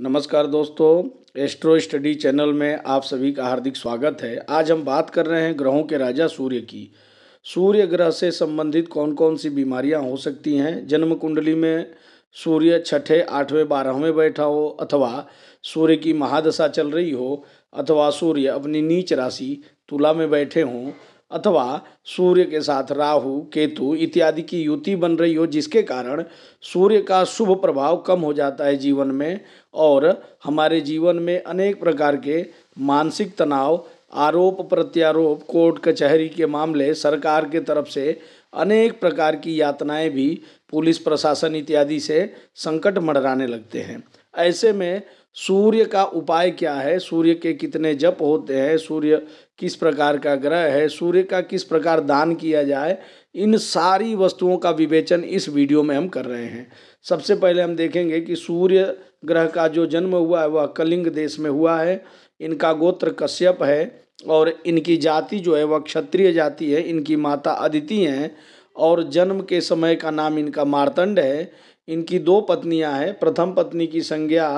नमस्कार दोस्तों astro study channel में आप सभी का हार्दिक स्वागत है आज हम बात कर रहे हैं ग्रहों के राजा सूर्य की सूर्य ग्रह से संबंधित कौन कौन सी बीमारियां हो सकती हैं जन्म कुंडली में सूर्य छठे आठवें बारहवें बैठा हो अथवा सूर्य की महादशा चल रही हो अथवा सूर्य अपनी नीच राशि तुला में बैठे हों अथवा सूर्य के साथ राहु केतु इत्यादि की युति बन रही हो जिसके कारण सूर्य का शुभ प्रभाव कम हो जाता है जीवन में और हमारे जीवन में अनेक प्रकार के मानसिक तनाव आरोप प्रत्यारोप कोर्ट कचहरी के मामले सरकार के तरफ से अनेक प्रकार की यातनाएं भी पुलिस प्रशासन इत्यादि से संकट मंडराने लगते हैं ऐसे में सूर्य का उपाय क्या है सूर्य के कितने जप होते हैं सूर्य किस प्रकार का ग्रह है सूर्य का किस प्रकार दान किया जाए इन सारी वस्तुओं का विवेचन इस वीडियो में हम कर रहे हैं सबसे पहले हम देखेंगे कि सूर्य ग्रह का जो जन्म हुआ है वह कलिंग देश में हुआ है इनका गोत्र कश्यप है और इनकी जाति जो है वह क्षत्रिय जाति है इनकी माता अदिति हैं और जन्म के समय का नाम इनका मारतंड है इनकी दो पत्नियां हैं प्रथम पत्नी की संज्ञा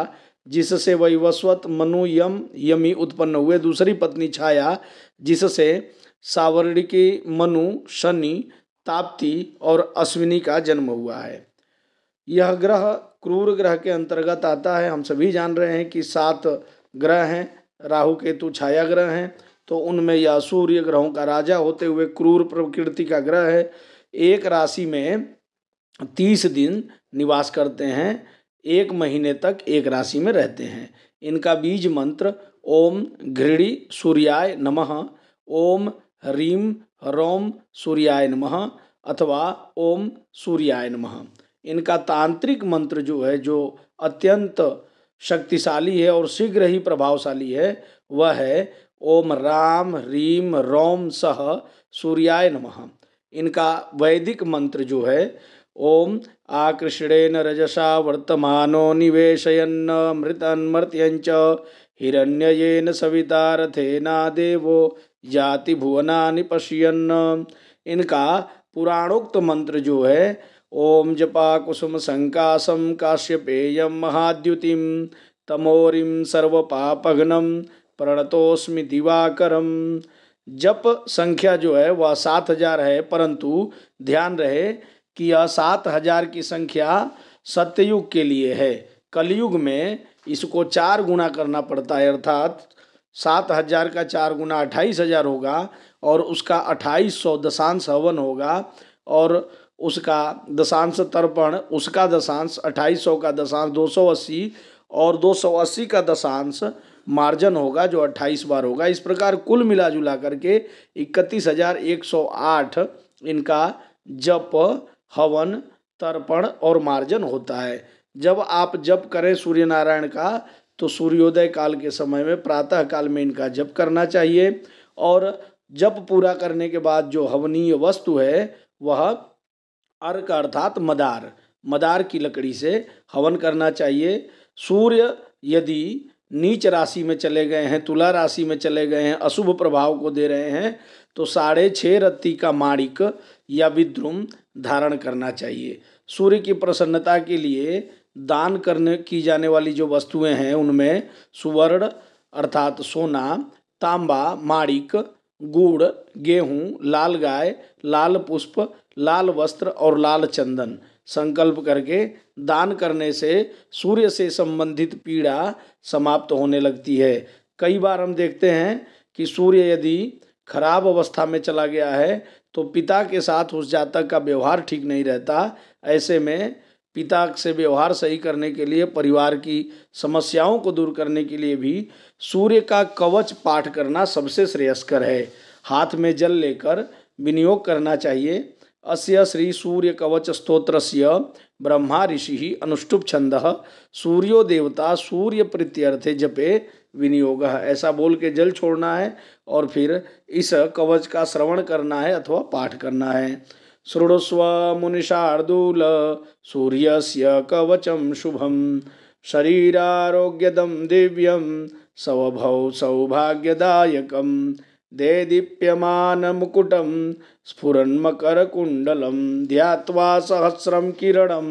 जिससे वैवस्वत मनु यम यमी उत्पन्न हुए दूसरी पत्नी छाया जिससे की मनु शनि ताप्ती और अश्विनी का जन्म हुआ है यह ग्रह क्रूर ग्रह के अंतर्गत आता है हम सभी जान रहे हैं कि सात ग्रह हैं राहु केतु छाया ग्रह हैं तो उनमें यह सूर्य ग्रहों का राजा होते हुए क्रूर प्रकृति का ग्रह है एक राशि में तीस दिन निवास करते हैं एक महीने तक एक राशि में रहते हैं इनका बीज मंत्र ओम घृणी सूर्याय नमः ओम ह्रीम रोम सूर्याय नमः अथवा ओम सूर्याय नमः इनका तांत्रिक मंत्र जो है जो अत्यंत शक्तिशाली है और शीघ्र ही प्रभावशाली है वह है ओम राम ह्रीम रोम सह सूर्याय नमः इनका वैदिक मंत्र जो है ओम आकृष्णेन रजसा वर्तमानो मृतन्मर्त्यंच हिरण्ययेन सविता रथेना देवो जाति भुवना पश्यन् इनका पुराणोक्त मंत्र जो है ओम जपा कुसुम संकाशम काश्यपेय महाद्युतिम तमोरिम सर्वपापघ्नम प्रणतोस्मि दिवाकरम जप संख्या जो है वह सात हजार है परंतु ध्यान रहे कि यह सात हजार की संख्या सत्ययुग के लिए है कलयुग में इसको चार गुना करना पड़ता है अर्थात सात हजार का चार गुना अट्ठाईस हजार होगा और उसका अट्ठाईस सौ दशांश हवन होगा और उसका दशांश तर्पण उसका दशांश अट्ठाईस सौ का दशांश दो सौ अस्सी और दो सौ अस्सी का दशांश मार्जन होगा जो अट्ठाईस बार होगा इस प्रकार कुल मिला जुला करके इकतीस हजार एक सौ आठ इनका जप हवन तर्पण और मार्जन होता है जब आप जप करें सूर्य नारायण का तो सूर्योदय काल के समय में प्रातः काल में इनका जप करना चाहिए और जप पूरा करने के बाद जो हवनीय वस्तु है वह अर्क अर्थात मदार मदार की लकड़ी से हवन करना चाहिए सूर्य यदि नीच राशि में चले गए हैं तुला राशि में चले गए हैं अशुभ प्रभाव को दे रहे हैं तो साढ़े छः रत्ती का माणिक या विद्रुम धारण करना चाहिए सूर्य की प्रसन्नता के लिए दान करने की जाने वाली जो वस्तुएं हैं उनमें सुवर्ण अर्थात सोना तांबा माणिक गुड़ गेहूं लाल गाय लाल पुष्प लाल वस्त्र और लाल चंदन संकल्प करके दान करने से सूर्य से संबंधित पीड़ा समाप्त होने लगती है कई बार हम देखते हैं कि सूर्य यदि खराब अवस्था में चला गया है तो पिता के साथ उस जातक का व्यवहार ठीक नहीं रहता ऐसे में पिता से व्यवहार सही करने के लिए परिवार की समस्याओं को दूर करने के लिए भी सूर्य का कवच पाठ करना सबसे श्रेयस्कर है हाथ में जल लेकर विनियोग करना चाहिए अस्य श्री सूर्य कवच स्त्रोत्र ब्रह्मा ऋषि अनुष्टुप छंद सूर्यो देवता सूर्य प्रत्यर्थे जपे विनियोग ऐसा बोल के जल छोड़ना है और फिर इस कवच का श्रवण करना है अथवा पाठ करना है शृणुस्व मुनिषादूल सूर्य से कवचम शुभम शरीरारोग्यदम दिव्यम सौभव सौभाग्यदायकम दे दीप्यमान मुकुटम स्फुर ध्यात्वा सहस्रं किरणं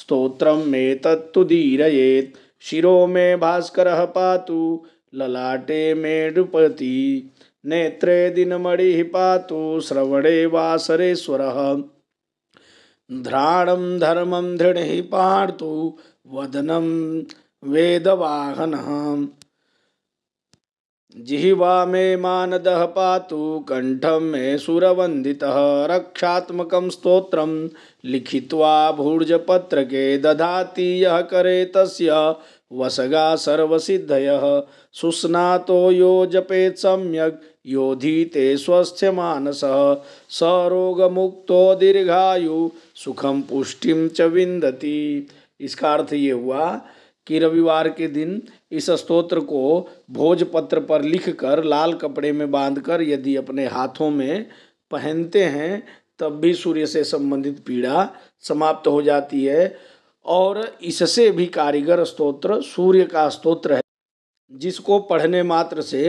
स्तोत्रं मे तत्तु धीरएत शिरो में भास्करः पातु ललाटे नृपति नेत्रे दिनमणिः पातु श्रवणे वासरे स्वर ध्राणं धर्मं दृढ़ पातु वदनं वेदवाहनः जिह्वा मे मानद पातु कंठम मे सुरवन्दितः रक्षात्मकं स्तोत्रं लिखित्वा भूर्जपत्रके दधाति दधा ये तस्य वसगा सर्वसिद्धयः सुस्ना यो योधी ते स्वस्थ स्वस्थ्यमानसः स मुक्त दीर्घायु सुखम पुष्टि च विंदती इसका अर्थ ये हुआ कि रविवार के दिन इस स्तोत्र को भोजपत्र पर लिख कर लाल कपड़े में बांध कर यदि अपने हाथों में पहनते हैं तब भी सूर्य से संबंधित पीड़ा समाप्त हो जाती है और इससे भी कारीगर स्तोत्र सूर्य का स्तोत्र है जिसको पढ़ने मात्र से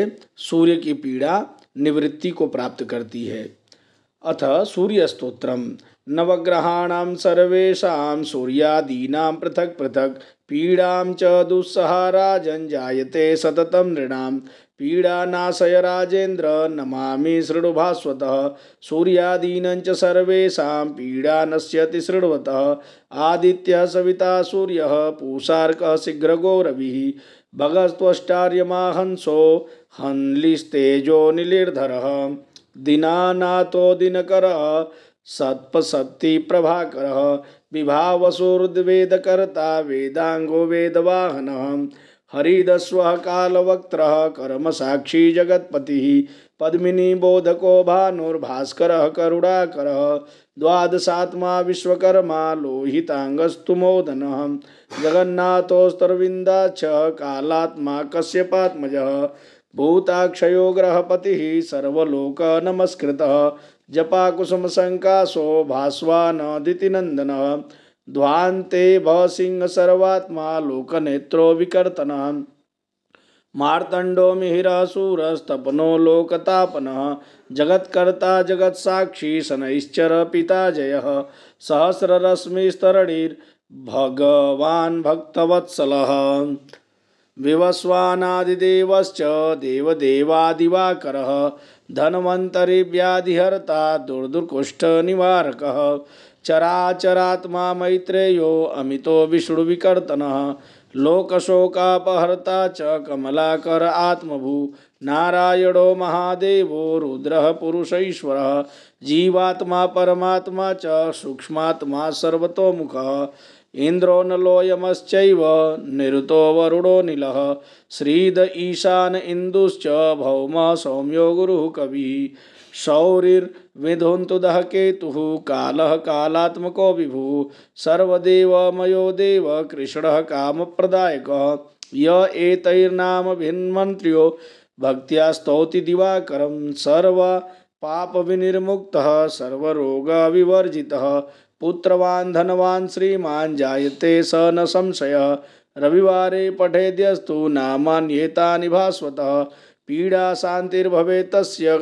सूर्य की पीड़ा निवृत्ति को प्राप्त करती है अथ सूर्य स्त्रोत्र नवग्रहाणाम सर्वेशा सूर्यादीना पृथक पृथक पीडा च दुस्सहारा जञ्जायते सततं नृणां पीडानाशय राजेन्द्र नमा शृणुभास्वत सूर्यादीन चर्वेशा पीडा नश्यति शृण्वत आदित्यः सविता सूर्यः पूषार्कः शीघ्रगौरविः भगस्त्वष्टार्यमाहंसो हन्लिस्तेजो निलिर्धरः दिनानाथो दिनकरः प्रभाकर वेदवाहन हरिदस्व काल हरिदस्वः कर्म साक्षी जगत्पति पद्मिनी बोधको भानुर्भास्कर करुणाकरः द्वादशात्मा विश्वकर्मा लोहितांगस्तु मोदन जगन्नाथस्तरविंदा छ कालात्मा कश्यपात्मज भूताक्षयो ग्रहपतिः सर्वलोकनमस्कृतः जपाकुसुमसङ्कासो भास्वानदितिनन्दनः ध्वान्ते सिंह सर्वात्मा लोकनेत्रो विकर्तन मार्तण्डो मिहिरः स्तपनो लोकतापन जगत्कर्ता जगत्साक्षी शनैश्चर पिता जय सहस्ररश्मिस्तरणीर्भगवान् भक्तवत्सलः विवस्वानादिदेवश्च देवदेवादिवाकरः धन्वन्तरिव्याधिहर्ता दुर्दुर्कुष्ठनिवारकः चराचरात्मा मैत्रेयो अमितो विष्णुविकर्तनः लोकशोकापहर्ता च कमलाकर आत्मभू नारायणो महादेवो रुद्रः पुरुषैश्वरः जीवात्मा परमात्मा च सूक्ष्मात्मा सर्वतोमुखः इंद्रो निरुतो वरुणो नील श्रीद ईशान इंदुश्च भौम सौम्यो गुरु कवि शौरिर्विधुन्तु दः केतुः कालात्मको विभु सर्वदेवमयो देव कृष्ण काम प्रदायक येतर्नाम भिन्मन्त्र्यो भक्तिया स्तौति दिवाकर सर्व पापविनिर्मुक्तः सर्वरोगविवर्जितः पुत्रवान धनवान श्रीमान जायते स न संशय रविवार पठेद्यस्तु नामान्येतानि भास्वतः पीडा शांतिर्भव तस्य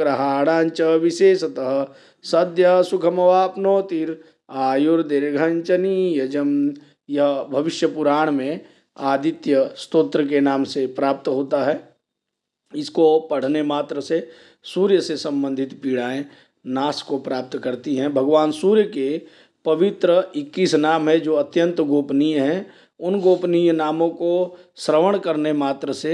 विशेषतः सद्य सुखमवाप्नोति आयुर्दीर्घं यह भविष्य पुराण में आदित्य स्तोत्र के नाम से प्राप्त होता है इसको पढ़ने मात्र से सूर्य से संबंधित पीड़ाएं नाश को प्राप्त करती हैं भगवान सूर्य के पवित्र इक्कीस नाम है जो अत्यंत गोपनीय है उन गोपनीय नामों को श्रवण करने मात्र से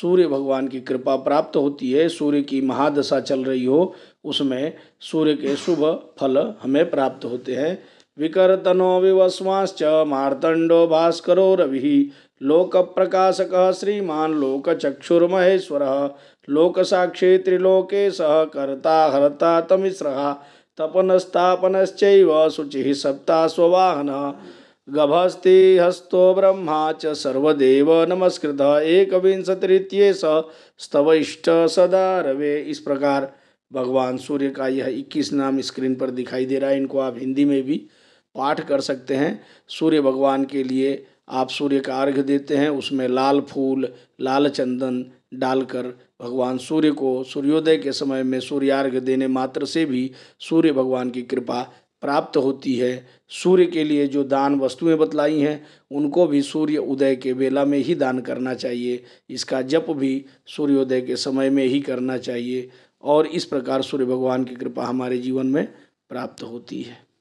सूर्य भगवान की कृपा प्राप्त होती है सूर्य की महादशा चल रही हो उसमें सूर्य के शुभ फल हमें प्राप्त होते हैं विकर्तनो विवस्वाश्च मार्तंडो भास्करो रवि लोक प्रकाशक श्रीमान लोक चक्षुर्महेश्वर लोक साक्षी त्रिलोके सह कर्ता हरता तमिश्रहा तपनस्तापनश्चैव शुचि सप्ता स्ववाहन गभस्ति हस्तो ब्रह्मा चर्वेव नमस्कृत एक तृतीय स स्तवइष्ट सदा रवे इस प्रकार भगवान सूर्य का यह 21 नाम स्क्रीन पर दिखाई दे रहा है इनको आप हिंदी में भी पाठ कर सकते हैं सूर्य भगवान के लिए आप सूर्य का अर्घ देते हैं उसमें लाल फूल लाल चंदन डालकर भगवान सूर्य को सूर्योदय के समय में सूर्यार्घ देने मात्र से भी सूर्य भगवान की कृपा प्राप्त होती है सूर्य के लिए जो दान वस्तुएं बतलाई हैं उनको भी सूर्य उदय के बेला में ही दान करना चाहिए इसका जप भी सूर्योदय के समय में ही करना चाहिए और इस प्रकार सूर्य भगवान की कृपा हमारे जीवन में प्राप्त होती है